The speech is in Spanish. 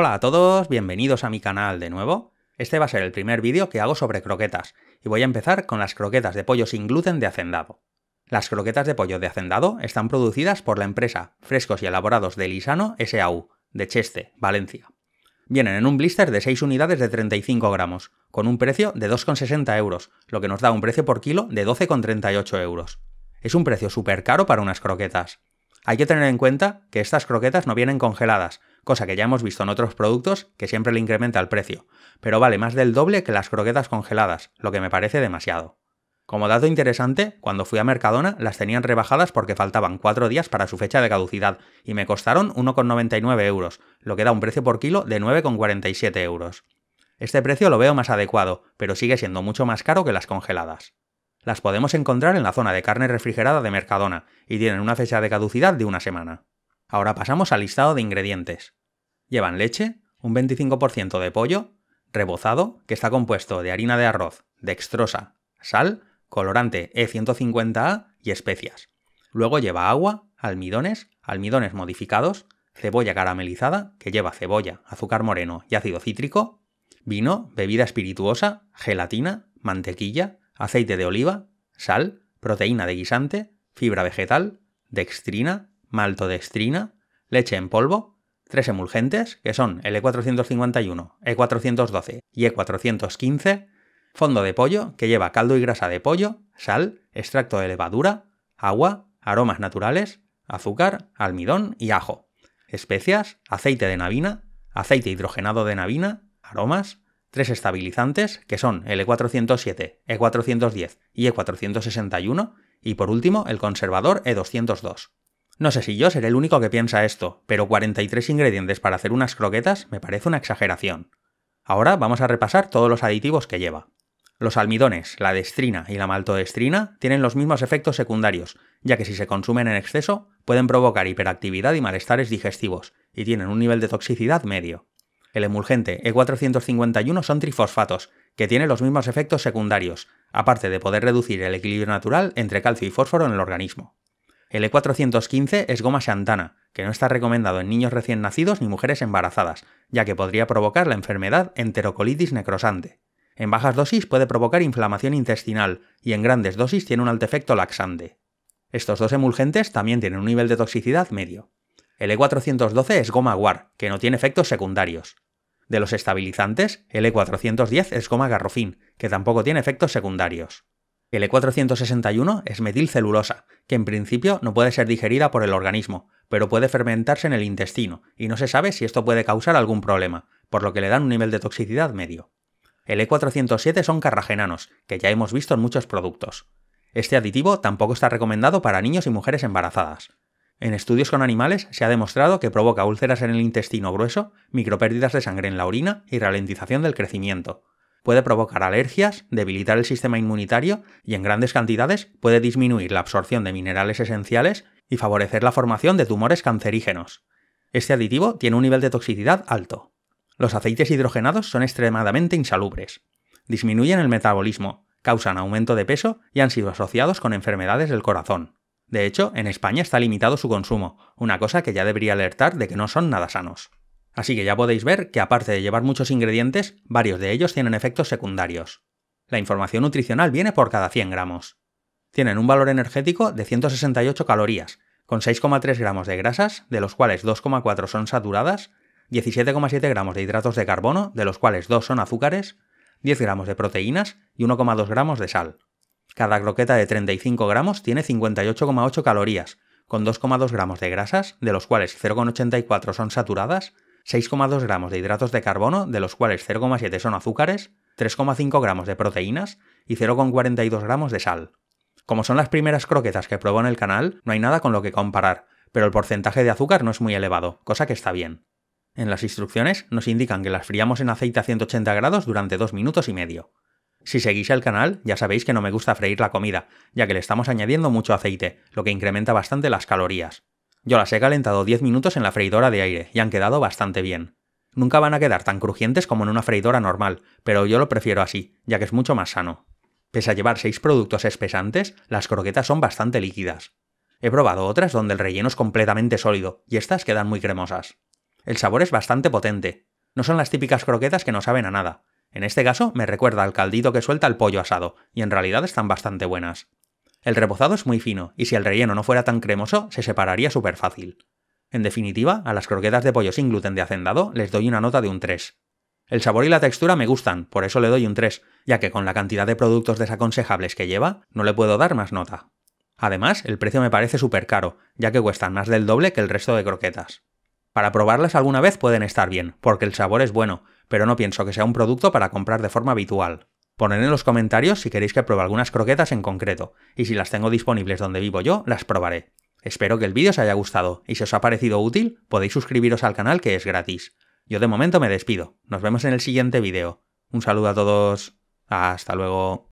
Hola a todos, bienvenidos a mi canal de nuevo. Este va a ser el primer vídeo que hago sobre croquetas, y voy a empezar con las croquetas de pollo sin gluten de Hacendado. Las croquetas de pollo de Hacendado están producidas por la empresa Frescos y Elaborados de Lisano S.A.U., de Cheste, Valencia. Vienen en un blister de 6 unidades de 35 gramos, con un precio de 2,60 euros, lo que nos da un precio por kilo de 12,38 euros. Es un precio súper caro para unas croquetas. Hay que tener en cuenta que estas croquetas no vienen congeladas, cosa que ya hemos visto en otros productos que siempre le incrementa el precio, pero vale más del doble que las croquetas congeladas, lo que me parece demasiado. Como dato interesante, cuando fui a Mercadona las tenían rebajadas porque faltaban 4 días para su fecha de caducidad y me costaron 1,99 euros, lo que da un precio por kilo de 9,47 euros. Este precio lo veo más adecuado, pero sigue siendo mucho más caro que las congeladas. Las podemos encontrar en la zona de carne refrigerada de Mercadona y tienen una fecha de caducidad de una semana. Ahora pasamos al listado de ingredientes. Llevan leche, un 25% de pollo, rebozado, que está compuesto de harina de arroz, dextrosa, sal, colorante E150A y especias. Luego lleva agua, almidones, almidones modificados, cebolla caramelizada, que lleva cebolla, azúcar moreno y ácido cítrico, vino, bebida espirituosa, gelatina, mantequilla, aceite de oliva, sal, proteína de guisante, fibra vegetal, dextrina, maltodextrina, leche en polvo, tres emulgentes, que son e 451 E412 y E415, e fondo de pollo, que lleva caldo y grasa de pollo, sal, extracto de levadura, agua, aromas naturales, azúcar, almidón y ajo, especias, aceite de navina, aceite hidrogenado de navina, aromas, tres estabilizantes, que son e 407 E410 y E461, y por último el conservador E202. No sé si yo seré el único que piensa esto, pero 43 ingredientes para hacer unas croquetas me parece una exageración. Ahora vamos a repasar todos los aditivos que lleva. Los almidones, la destrina y la maltodestrina tienen los mismos efectos secundarios, ya que si se consumen en exceso pueden provocar hiperactividad y malestares digestivos, y tienen un nivel de toxicidad medio. El emulgente E451 son trifosfatos, que tienen los mismos efectos secundarios, aparte de poder reducir el equilibrio natural entre calcio y fósforo en el organismo. El E415 es goma xantana, que no está recomendado en niños recién nacidos ni mujeres embarazadas, ya que podría provocar la enfermedad enterocolitis necrosante. En bajas dosis puede provocar inflamación intestinal y en grandes dosis tiene un alto efecto laxante. Estos dos emulgentes también tienen un nivel de toxicidad medio. El E412 es goma guar, que no tiene efectos secundarios. De los estabilizantes, el E410 es goma garrofín, que tampoco tiene efectos secundarios. El e 461 es metilcelulosa, que en principio no puede ser digerida por el organismo, pero puede fermentarse en el intestino, y no se sabe si esto puede causar algún problema, por lo que le dan un nivel de toxicidad medio. El E407 son carragenanos, que ya hemos visto en muchos productos. Este aditivo tampoco está recomendado para niños y mujeres embarazadas. En estudios con animales se ha demostrado que provoca úlceras en el intestino grueso, micropérdidas de sangre en la orina y ralentización del crecimiento, puede provocar alergias, debilitar el sistema inmunitario y en grandes cantidades puede disminuir la absorción de minerales esenciales y favorecer la formación de tumores cancerígenos. Este aditivo tiene un nivel de toxicidad alto. Los aceites hidrogenados son extremadamente insalubres. Disminuyen el metabolismo, causan aumento de peso y han sido asociados con enfermedades del corazón. De hecho, en España está limitado su consumo, una cosa que ya debería alertar de que no son nada sanos. Así que ya podéis ver que aparte de llevar muchos ingredientes, varios de ellos tienen efectos secundarios. La información nutricional viene por cada 100 gramos. Tienen un valor energético de 168 calorías, con 6,3 gramos de grasas, de los cuales 2,4 son saturadas, 17,7 gramos de hidratos de carbono, de los cuales 2 son azúcares, 10 gramos de proteínas y 1,2 gramos de sal. Cada croqueta de 35 gramos tiene 58,8 calorías, con 2,2 gramos de grasas, de los cuales 0,84 son saturadas, 6,2 gramos de hidratos de carbono, de los cuales 0,7 son azúcares, 3,5 gramos de proteínas y 0,42 gramos de sal. Como son las primeras croquetas que probó en el canal, no hay nada con lo que comparar, pero el porcentaje de azúcar no es muy elevado, cosa que está bien. En las instrucciones nos indican que las friamos en aceite a 180 grados durante 2 minutos y medio. Si seguís el canal, ya sabéis que no me gusta freír la comida, ya que le estamos añadiendo mucho aceite, lo que incrementa bastante las calorías. Yo las he calentado 10 minutos en la freidora de aire y han quedado bastante bien. Nunca van a quedar tan crujientes como en una freidora normal, pero yo lo prefiero así, ya que es mucho más sano. Pese a llevar 6 productos espesantes, las croquetas son bastante líquidas. He probado otras donde el relleno es completamente sólido, y estas quedan muy cremosas. El sabor es bastante potente. No son las típicas croquetas que no saben a nada. En este caso me recuerda al caldito que suelta el pollo asado, y en realidad están bastante buenas. El rebozado es muy fino, y si el relleno no fuera tan cremoso, se separaría súper fácil. En definitiva, a las croquetas de pollo sin gluten de hacendado les doy una nota de un 3. El sabor y la textura me gustan, por eso le doy un 3, ya que con la cantidad de productos desaconsejables que lleva, no le puedo dar más nota. Además, el precio me parece súper caro, ya que cuestan más del doble que el resto de croquetas. Para probarlas alguna vez pueden estar bien, porque el sabor es bueno, pero no pienso que sea un producto para comprar de forma habitual. Poned en los comentarios si queréis que pruebe algunas croquetas en concreto, y si las tengo disponibles donde vivo yo, las probaré. Espero que el vídeo os haya gustado, y si os ha parecido útil, podéis suscribiros al canal que es gratis. Yo de momento me despido, nos vemos en el siguiente vídeo. Un saludo a todos, hasta luego.